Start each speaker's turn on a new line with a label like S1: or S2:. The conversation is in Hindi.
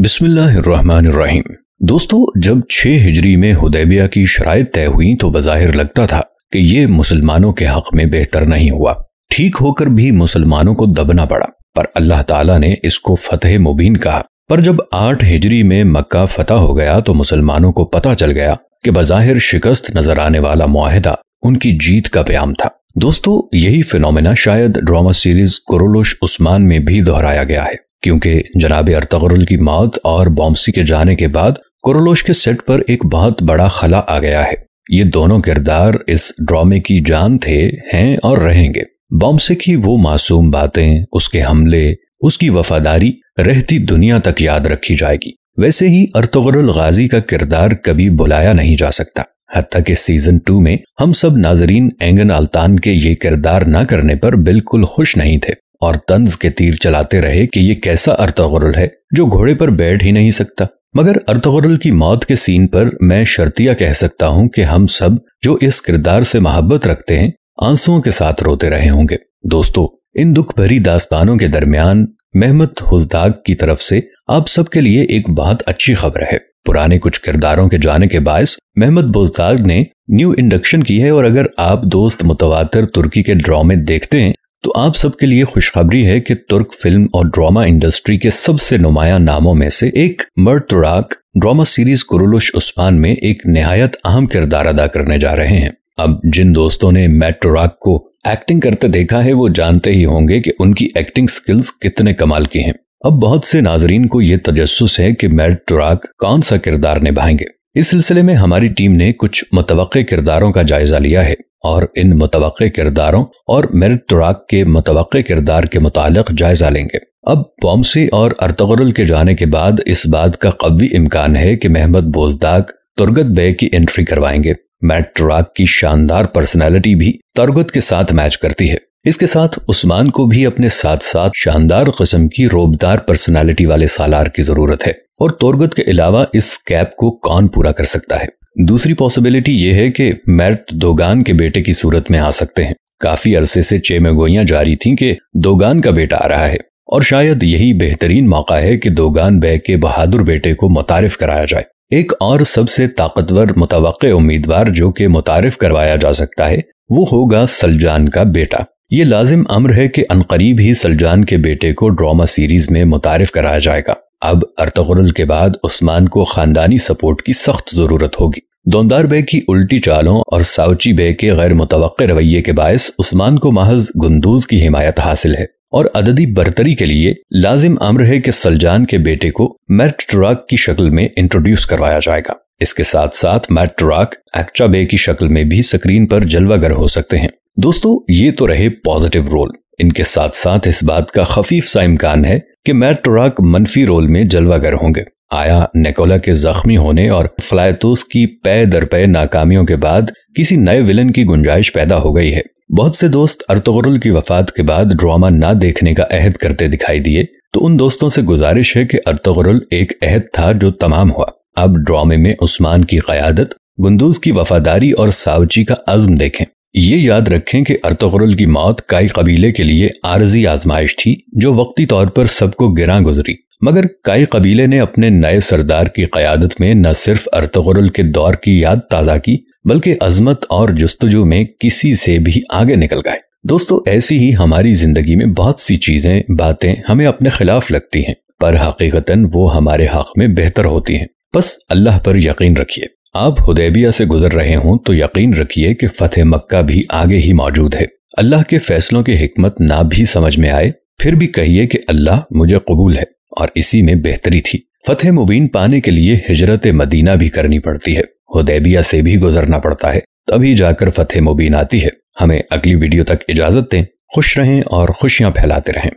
S1: बिस्मिल्लाहिर्रहमानिर्रहीम दोस्तों जब छह हिजरी में हुदैबिया की शराय तय हुई तो बज़ाहिर लगता था कि ये मुसलमानों के हक में बेहतर नहीं हुआ ठीक होकर भी मुसलमानों को दबना पड़ा पर अल्लाह ताला ने इसको फतेह मुबीन कहा पर जब आठ हिजरी में मक्का फतह हो गया तो मुसलमानों को पता चल गया कि बज़ाहिर शिकस्त नजर आने वाला माहिदा उनकी जीत का प्याम था दोस्तों यही फिनोमेना शायद ड्रामा सीरीज कुरोलोश उस्मान में भी दोहराया गया है क्योंकि जनाब अरतगरुल की मौत और बॉम्सी के जाने के बाद कुरलोश के सेट पर एक बहुत बड़ा खला आ गया है ये दोनों किरदार इस ड्रामे की जान थे हैं और रहेंगे बॉम्से की वो मासूम बातें उसके हमले उसकी वफादारी रहती दुनिया तक याद रखी जाएगी वैसे ही अरतगरुल गाजी का किरदार कभी बुलाया नहीं जा सकता हती के सीजन टू में हम सब नाजरीन एंगन अल्तान के ये किरदार न करने पर बिल्कुल खुश नहीं थे और तंज के तीर चलाते रहे कि ये कैसा अर्तगरल है जो घोड़े पर बैठ ही नहीं सकता मगर अर्तगरल की मौत के सीन पर मैं शर्तिया कह सकता हूं कि हम सब जो इस किरदार से मोहब्बत रखते हैं आंसुओं के साथ रोते रहे होंगे दोस्तों इन दुख भरी दास्तानों के दरमियान मेहमत हुजदाग की तरफ से आप सबके लिए एक बहुत अच्छी खबर है पुराने कुछ किरदारों के जाने के बायस मेहमद बोजदाग ने न्यू इंडक्शन की है और अगर आप दोस्त मुतवातर तुर्की के ड्रामे देखते हैं तो आप सबके लिए खुशखबरी है कि तुर्क फिल्म और ड्रामा इंडस्ट्री के सबसे नुमाया नामों में से एक मर्द तुराक ड्रामा सीरीज कुरुलुश उस्मान में एक नहायत अहम किरदार अदा करने जा रहे हैं अब जिन दोस्तों ने मैट टोराक को एक्टिंग करते देखा है वो जानते ही होंगे कि उनकी एक्टिंग स्किल्स कितने कमाल की हैं अब बहुत से नाजरीन को ये तजस्स है कि मैट टोराक कौन सा किरदार निभाएंगे इस सिलसिले में हमारी टीम ने कुछ मुतव किरदारों का जायजा लिया है और इन मुतव किरदारों और मेरिट तुराक के मुतव किरदार के मुतालिक जायजा लेंगे अब पॉम्सी और अर्तगरुल के जाने के बाद इस बात का कवी इम्कान है कि महमद बोजदाग तुर्गत बे की एंट्री करवाएंगे मैट ट्राक की शानदार पर्सनैलिटी भी तुर्गत के साथ मैच करती है इसके साथ उस्मान को भी अपने साथ साथ शानदार कस्म की रोबदार पर्सनैलिटी वाले सालार की जरूरत है और तोरगत के अलावा इस कैप को कौन पूरा कर सकता है दूसरी पॉसिबिलिटी ये है कि मैर्ट दोगान के बेटे की सूरत में आ सकते हैं काफी अरसे से चेमेगोइयां जारी थीं कि दोगान का बेटा आ रहा है और शायद यही बेहतरीन मौका है कि दोगान बह के बहादुर बेटे को मुतारफ कराया जाए एक और सबसे ताकतवर मुतव उम्मीदवार जो कि मुतारफ करवाया जा सकता है वो होगा सलजान का बेटा ये लाजिम अमर है कि अनकरीब ही सलजान के बेटे को ड्रामा सीरीज में मुतारफ कराया जाएगा अब अर्तगरल के बाद उस्मान को खानदानी सपोर्ट की सख्त जरूरत होगी दोंदार बे की उल्टी चालों और साउची बे के गैर मुतव रवैये के बायस उस्मान को महज गुंदूज की हिमायत हासिल है और अददी बरतरी के लिए लाजिम अम्र है कि सलजान के बेटे को मैट ट्राक की शक्ल में इंट्रोड्यूस करवाया जाएगा इसके साथ साथ मैट ट्राक एक्चा बे की शक्ल में भी स्क्रीन पर जलवागर हो सकते हैं दोस्तों ये तो रहे पॉजिटिव रोल इनके साथ साथ इस बात का खफीफ सा इम्कान है कि मैट्रोराक मनफी रोल में जलवागर होंगे आया नेकोला के जख्मी होने और फ्लायतोस की पे दर पे नाकामियों के बाद किसी नए विलन की गुंजाइश पैदा हो गई है बहुत से दोस्त अर्तगरुल की वफात के बाद ड्रामा ना देखने का अहद करते दिखाई दिए तो उन दोस्तों से गुजारिश है कि अर्तगरुल एक अहद था जो तमाम हुआ अब ड्रामे में उस्मान की क्यादत गुंदूज की वफादारी और सावची का अज्म देखें ये याद रखें कि अर्तगरुल की मौत काई कबीले के लिए आरजी आजमाइश थी जो वक्ती तौर पर सबको गिरा गुजरी मगर काई कबीले ने अपने नए सरदार की क्यादत में न सिर्फ अर्तगरुल के दौर की याद ताज़ा की बल्कि अजमत और जस्तजु में किसी से भी आगे निकल गए दोस्तों ऐसी ही हमारी जिंदगी में बहुत सी चीजें बातें हमें अपने खिलाफ लगती हैं पर हकीकता वो हमारे हक में बेहतर होती हैं बस अल्लाह पर यकीन रखिए आप हुदैबिया से गुजर रहे हों तो यकीन रखिए कि फतेह मक्का भी आगे ही मौजूद है अल्लाह के फैसलों की हमत ना भी समझ में आए फिर भी कहिए कि अल्लाह मुझे कबूल है और इसी में बेहतरी थी फतेह मुबीन पाने के लिए हिजरत मदीना भी करनी पड़ती है हुदैबिया से भी गुजरना पड़ता है तभी जाकर फतेह मुबीन आती है हमें अगली वीडियो तक इजाजत दें खुश रहें और खुशियां फैलाते रहें